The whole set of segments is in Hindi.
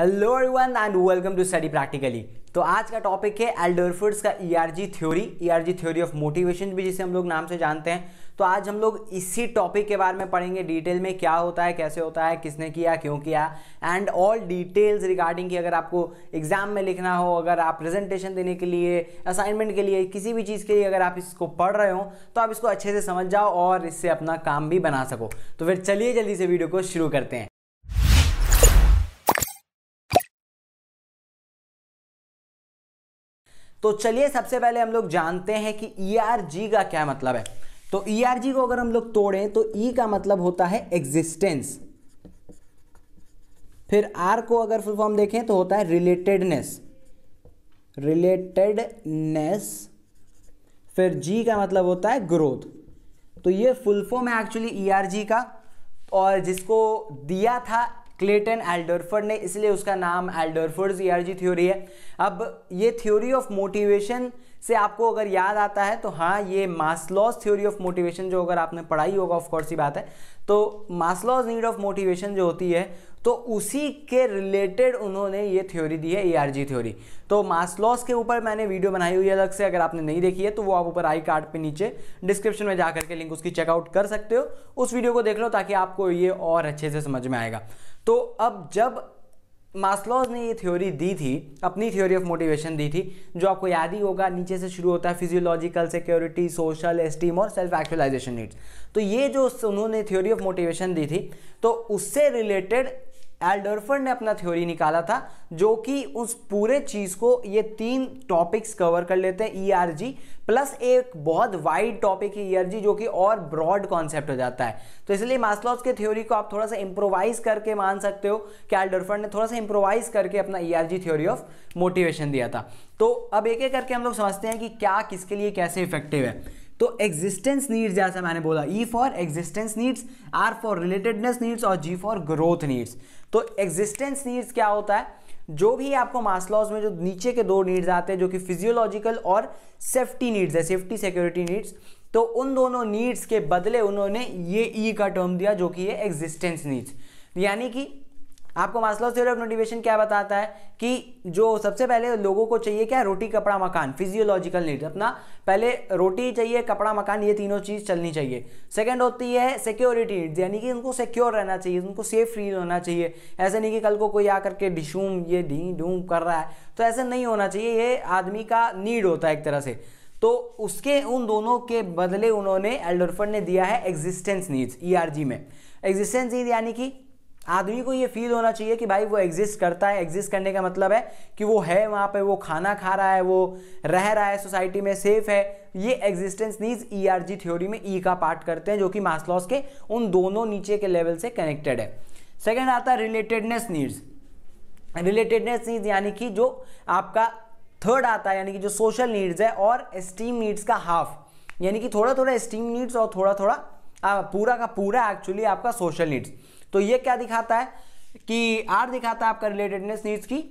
hello everyone and welcome to study practically तो आज का टॉपिक है एल्डरफुड्स का ERG theory ERG theory of motivation भी जिसे हम लोग नाम से जानते हैं तो आज हम लोग इसी टॉपिक के बारे में पढ़ेंगे डिटेल में क्या होता है कैसे होता है किसने किया क्यों किया एंड ऑल डिटेल्स रिगार्डिंग कि अगर आपको एग्जाम में लिखना हो अगर आप प्रेजेंटेशन देने के लिए असाइनमेंट के लिए किसी भी चीज़ के लिए अगर आप इसको पढ़ रहे हो तो आप इसको अच्छे से समझ जाओ और इससे अपना काम भी बना सको तो फिर चलिए जल्दी से वीडियो को शुरू करते हैं तो चलिए सबसे पहले हम लोग जानते हैं कि ई e का क्या मतलब है तो ई e को अगर हम लोग तोड़ें तो ई e का मतलब होता है एग्जिस्टेंस फिर आर को अगर फुल फॉर्म देखें तो होता है रिलेटेडनेस रिलेटेडनेस फिर जी का मतलब होता है ग्रोथ तो ये फुल फॉर्म है एक्चुअली ई का और जिसको दिया था क्लेटन एल्डरफर्ड ने इसलिए उसका नाम एल्डरफर्ड ईआरजी e थ्योरी है अब ये थ्योरी ऑफ मोटिवेशन से आपको अगर याद आता है तो हाँ ये मास्लॉस थ्योरी ऑफ मोटिवेशन जो अगर आपने पढ़ाई होगा ऑफकोर्स ही बात है तो मास्लॉस नीड ऑफ मोटिवेशन जो होती है तो उसी के रिलेटेड उन्होंने ये थ्योरी दी है ईआरजी e थ्योरी तो मास्लॉस के ऊपर मैंने वीडियो बनाई हुई है अलग से अगर आपने नहीं देखी है तो वो आप ऊपर आई कार्ड पे नीचे डिस्क्रिप्शन में जा करके लिंक उसकी चेकआउट कर सकते हो उस वीडियो को देख लो ताकि आपको ये और अच्छे से समझ में आएगा तो अब जब मास्लोज ने ये थ्योरी दी थी अपनी थ्योरी ऑफ मोटिवेशन दी थी जो आपको याद ही होगा नीचे से शुरू होता है फिजियोलॉजिकल सिक्योरिटी सोशल एस्टीम और सेल्फ एक्चुअलाइजेशन नीड्स तो ये जो उन्होंने थ्योरी ऑफ मोटिवेशन दी थी तो उससे रिलेटेड एल्डर्फन ने अपना थ्योरी निकाला था जो कि उस पूरे चीज़ को ये तीन टॉपिक्स कवर कर लेते हैं ईआरजी e प्लस एक बहुत वाइड टॉपिक है ईआरजी e जो कि और ब्रॉड कॉन्सेप्ट हो जाता है तो इसलिए मास्लॉस के थ्योरी को आप थोड़ा सा इंप्रोवाइज करके मान सकते हो कि एल्डर्फन ने थोड़ा सा इंप्रोवाइज करके अपना ईआरजी थ्योरी ऑफ मोटिवेशन दिया था तो अब एक एक करके हम लोग समझते हैं कि क्या किसके लिए कैसे इफेक्टिव है तो एग्जिस्टेंस नीड्स जैसा मैंने बोला E for existence needs R for relatedness needs और जी फॉर ग्रोथ नीड्स तो एग्जिस्टेंस नीड्स क्या होता है जो भी आपको मास्लॉज में जो नीचे के दो नीड्स आते हैं जो कि फिजियोलॉजिकल और सेफ्टी नीड्स है सेफ्टी सिक्योरिटी नीड्स तो उन दोनों नीड्स के बदले उन्होंने ये ई e का टर्म दिया जो कि ये एग्जिस्टेंस नीड्स यानी कि आपको मास्लो थ्योरी ऑफ मोटिवेशन क्या बताता है कि जो सबसे पहले लोगों को चाहिए क्या रोटी कपड़ा मकान फिजियोलॉजिकल नीड अपना पहले रोटी चाहिए कपड़ा मकान ये तीनों चीज़ चलनी चाहिए सेकंड होती है सिक्योरिटी नीड्स यानी कि उनको सिक्योर रहना चाहिए उनको सेफ फील होना चाहिए ऐसे नहीं कि कल को कोई आकर के डिशूम ये ढी डूम कर रहा है तो ऐसा नहीं होना चाहिए ये आदमी का नीड होता है एक तरह से तो उसके उन दोनों के बदले उन्होंने एल्डोरफन ने दिया है एग्जिस्टेंस नीड्स ई में एग्जिस्टेंस नीड यानी कि आदमी को ये फील होना चाहिए कि भाई वो एग्जिस्ट करता है एग्जिस्ट करने का मतलब है कि वो है वहाँ पे वो खाना खा रहा है वो रह रहा है सोसाइटी में सेफ है ये existence needs E R G theory में ई e का पार्ट करते हैं जो कि मास्लॉस के उन दोनों नीचे के लेवल से कनेक्टेड है सेकेंड आता है रिलेटेडनेस नीड्स रिलेटेडनेस नीड्स यानी कि जो आपका थर्ड आता है यानी कि जो सोशल नीड्स है और स्टीम नीड्स का हाफ यानी कि थोड़ा थोड़ा स्टीम नीड्स और थोड़ा थोड़ा आ, पूरा का पूरा एक्चुअली आपका सोशल नीड्स तो ये क्या दिखाता है कि आर दिखाता है आपका रिलेटेडनेस नीड्स की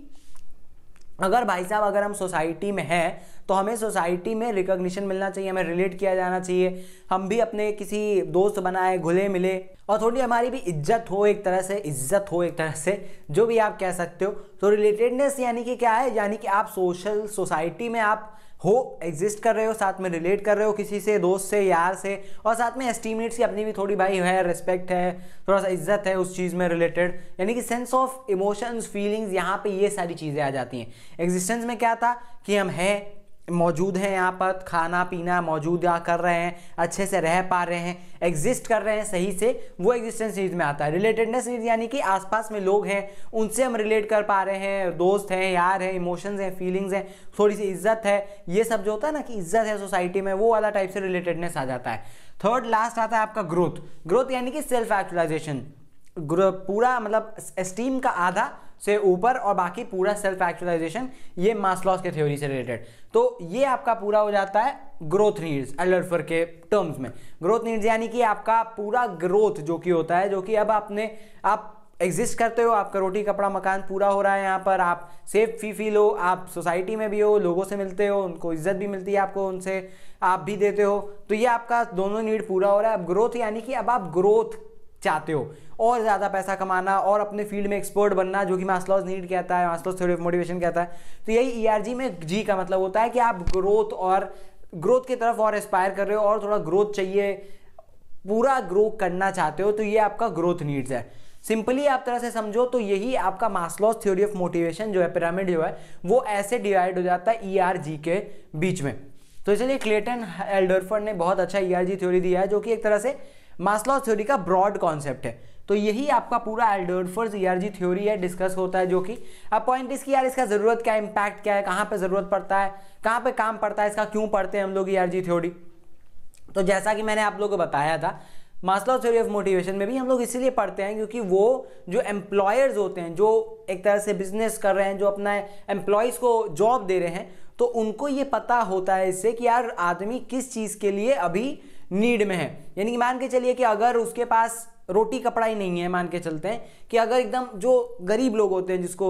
अगर भाई साहब अगर हम सोसाइटी में हैं तो हमें सोसाइटी में रिकॉग्निशन मिलना चाहिए हमें रिलेट किया जाना चाहिए हम भी अपने किसी दोस्त बनाए घुले मिले और थोड़ी हमारी भी इज्जत हो एक तरह से इज्जत हो एक तरह से जो भी आप कह सकते हो तो रिलेटेडनेस यानी कि क्या है यानी कि आप सोशल सोसाइटी में आप हो एग्जिस्ट कर रहे हो साथ में रिलेट कर रहे हो किसी से दोस्त से यार से और साथ में एस्टीमेट्स की अपनी भी थोड़ी भाई है रिस्पेक्ट है थोड़ा सा इज्जत है उस चीज़ में रिलेटेड यानी कि सेंस ऑफ इमोशंस फीलिंग्स यहाँ पे ये सारी चीज़ें आ जाती हैं एग्जिस्टेंस में क्या था कि हम हैं मौजूद हैं यहाँ पर खाना पीना मौजूद कर रहे हैं अच्छे से रह पा रहे हैं एग्जिस्ट कर रहे हैं सही से वो एग्जिस्टेंस सीरीज में आता है रिलेटेडनेस सीरीज यानी कि आसपास में लोग हैं उनसे हम रिलेट कर पा रहे हैं दोस्त हैं यार हैं इमोशंस हैं फीलिंग्स हैं थोड़ी सी इज्जत है ये सब जो होता है ना कि इज्जत है सोसाइटी में वो वाला टाइप से रिलेटेडनेस आ जाता है थर्ड लास्ट आता है आपका ग्रोथ ग्रोथ यानी कि सेल्फ एक्चुलाइजेशन पूरा मतलब स्टीम का आधा से ऊपर और बाकी पूरा सेल्फ एक्चुअलाइजेशन ये मास लॉस के थ्योरी से रिलेटेड तो ये आपका पूरा हो जाता है ग्रोथ नीड्स एलर्फर के टर्म्स में ग्रोथ नीड्स यानी कि आपका पूरा ग्रोथ जो कि होता है जो कि अब आपने आप एग्जिस्ट करते हो आपका रोटी कपड़ा मकान पूरा हो रहा है यहाँ पर आप सेफ फी फील हो आप सोसाइटी में भी हो लोगों से मिलते हो उनको इज्जत भी मिलती है आपको उनसे आप भी देते हो तो ये आपका दोनों नीड पूरा हो रहा है अब ग्रोथ यानी कि अब आप ग्रोथ चाहते हो और ज़्यादा पैसा कमाना और अपने फील्ड में एक्सपर्ट बनना जो कि मास्लॉज नीड कहता है मास्लॉज थ्योरी ऑफ मोटिवेशन कहता है तो यही ई e में जी का मतलब होता है कि आप ग्रोथ और ग्रोथ की तरफ और एस्पायर कर रहे हो और थोड़ा ग्रोथ चाहिए पूरा ग्रो करना चाहते हो तो ये आपका ग्रोथ नीड्स है सिंपली आप तरह से समझो तो यही आपका मास्लॉस थ्योरी ऑफ मोटिवेशन जो है पिरामिड जो है वो ऐसे डिवाइड हो जाता है ई आर जी के बीच में तो इसलिए क्लेटन एल्डरफर्ड ने बहुत अच्छा ई आर जी थ्योरी दिया है जो कि एक तरह से मास्लॉ थ्योरी का ब्रॉड कॉन्सेप्ट है तो यही आपका पूरा एल्डोर्फर्स ईआरजी थ्योरी है डिस्कस होता है जो कि अब पॉइंट इसकी यार इसका ज़रूरत क्या इम्पैक्ट क्या है कहाँ पे ज़रूरत पड़ता है कहाँ पे काम पड़ता है इसका क्यों पढ़ते हैं हम लोग ईआरजी e थ्योरी तो जैसा कि मैंने आप लोगों को बताया था मास्लो थ्योरी ऑफ मोटिवेशन में भी हम लोग इसीलिए पढ़ते हैं क्योंकि वो जो एम्प्लॉयर्स होते हैं जो एक तरह से बिजनेस कर रहे हैं जो अपना एम्प्लॉयज़ को जॉब दे रहे हैं तो उनको ये पता होता है इससे कि यार आदमी किस चीज़ के लिए अभी नीड में है यानी कि मान के चलिए कि अगर उसके पास रोटी कपड़ा ही नहीं है मान के चलते हैं कि अगर एकदम जो गरीब लोग होते हैं जिसको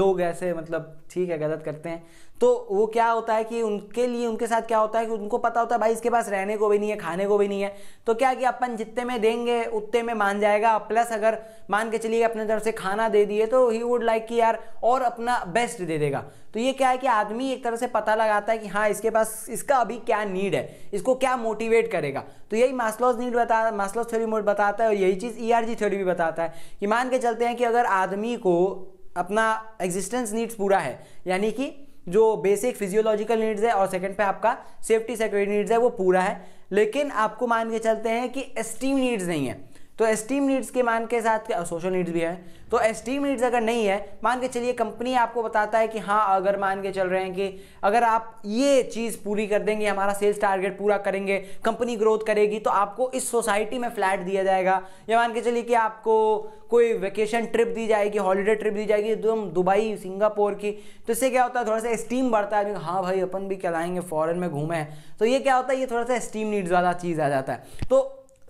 लोग ऐसे मतलब ठीक है गलत करते हैं तो वो क्या होता है कि उनके लिए उनके साथ क्या होता है कि उनको पता होता है भाई इसके पास रहने को भी नहीं है खाने को भी नहीं है तो क्या कि अपन जितने में देंगे उतने में मान जाएगा प्लस अगर मान के चलिए अपने तरफ से खाना दे दिए तो ही वुड लाइक कि यार और अपना बेस्ट दे देगा तो ये क्या है कि आदमी एक तरह से पता लगाता है कि हाँ इसके पास इसका अभी क्या नीड है इसको क्या मोटिवेट करेगा तो यही मास्लोज नीड बता मास्लोज थ्योरी मोड बताता है और यही चीज़ ई e थ्योरी भी बताता है कि मान के चलते हैं कि अगर आदमी को अपना एग्जिस्टेंस नीड्स पूरा है यानी कि जो बेसिक फिजियोलॉजिकल नीड्स है और सेकंड पे आपका सेफ्टी सिक्योरिटी नीड्स है वो पूरा है लेकिन आपको मान के चलते हैं कि एस्टीम नीड्स नहीं है तो एस्टीम नीड्स के मान के साथ सोशल नीड्स भी हैं तो एस्टीम नीड्स अगर नहीं है मान के चलिए कंपनी आपको बताता है कि हाँ अगर मान के चल रहे हैं कि अगर आप ये चीज़ पूरी कर देंगे हमारा सेल्स टारगेट पूरा करेंगे कंपनी ग्रोथ करेगी तो आपको इस सोसाइटी में फ्लैट दिया जाएगा या मान के चलिए कि आपको कोई वेकेशन ट्रिप दी जाएगी हॉलीडे ट्रिप दी जाएगी एकदम दुबई सिंगापुर की तो इससे क्या होता है थोड़ा सा स्टीम बढ़ता है हाँ भाई अपन भी कहलाएंगे फॉरन में घूमे तो ये क्या होता है ये थोड़ा सा स्टीम नीड्स वाला चीज़ आ जाता है तो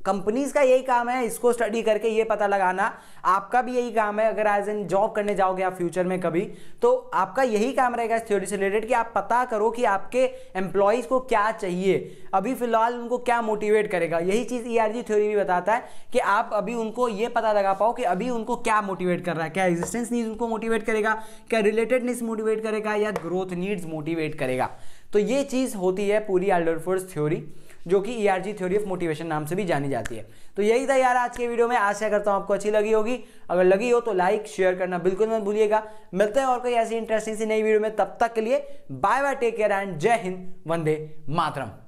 कंपनीज का यही काम है इसको स्टडी करके ये पता लगाना आपका भी यही काम है अगर एज एन जॉब करने जाओगे आप फ्यूचर में कभी तो आपका यही काम रहेगा इस थ्योरी से रिलेटेड कि आप पता करो कि आपके एम्प्लॉयज़ को क्या चाहिए अभी फिलहाल उनको क्या मोटिवेट करेगा यही चीज़ ई आर जी थ्योरी भी बताता है कि आप अभी उनको ये पता लगा पाओ कि अभी उनको क्या मोटिवेट कर रहा है क्या एग्जिस्टेंस नीड्स उनको मोटिवेट करेगा क्या रिलेटेडनेस मोटिवेट करेगा या ग्रोथ नीड्स मोटिवेट करेगा तो ये चीज़ होती है पूरी एल्डरफोर्स थ्योरी जो कि ई थ्योरी ऑफ मोटिवेशन नाम से भी जानी जाती है तो यही था यार आज के वीडियो में आशा करता हूँ आपको अच्छी लगी होगी अगर लगी हो तो लाइक शेयर करना बिल्कुल मत भूलिएगा मिलते हैं और कोई ऐसी इंटरेस्टिंग सी नई वीडियो में तब तक के लिए bye bye take care and जय हिंद वंदे मातरम